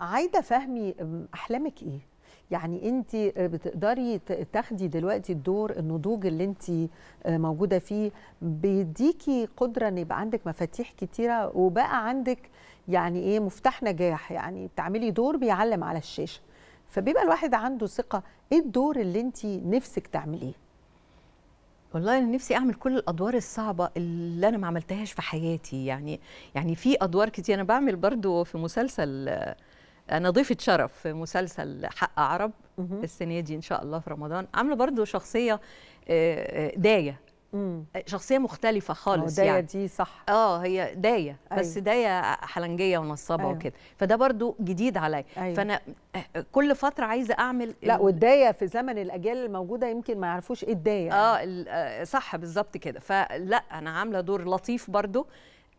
عايده فهمي احلامك ايه يعني انت أه، بتقدري تاخدي دلوقتي الدور النضوج اللي انت أه، موجوده فيه بيديكي قدره ان يبقى عندك مفاتيح كتيره وبقى عندك يعني ايه مفتاح نجاح يعني بتعملي دور بيعلم على الشاشه فبيبقى الواحد عنده ثقه ايه الدور اللي انت نفسك تعمليه والله انا نفسي اعمل كل الادوار الصعبه اللي انا ما عملتهاش في حياتي يعني يعني في ادوار كتير انا بعمل برضو في مسلسل انا ضيفه شرف في مسلسل حق عرب السنه دي ان شاء الله في رمضان عامله برضو شخصيه آه، آه، دايه شخصيه مختلفه خالص داية يعني دي صح اه هي دايه أيوه. بس دايه حلنجيه ونصابه أيوه. وكده فده برضو جديد عليا أيوه. فانا كل فتره عايزه اعمل لا ال... والدايه في زمن الاجيال الموجوده يمكن ما يعرفوش ايه الدايه يعني. اه صح بالظبط كده فلا انا عامله دور لطيف برضو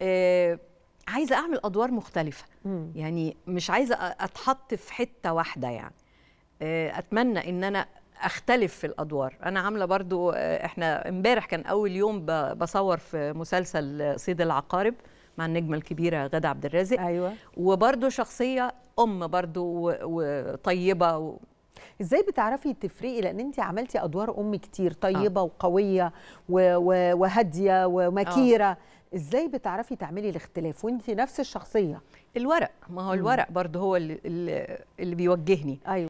آه عايزه اعمل ادوار مختلفه م. يعني مش عايزه اتحط في حته واحده يعني آه اتمنى ان انا اختلف في الادوار انا عامله برضو آه، احنا امبارح كان اول يوم بصور في مسلسل صيد العقارب مع النجمه الكبيره غاده عبد الرازق ايوه وبرضو شخصيه ام برضو وطيبه و... ازاي بتعرفي تفرقي لان انت عملتي ادوار ام كتير آه. طيبه آه. وقويه و... و... وهاديه ومكيره آه. ازاي بتعرفي تعملي الاختلاف وانت نفس الشخصيه الورق ما هو الورق برضه هو اللي, اللي بيوجهني ايوه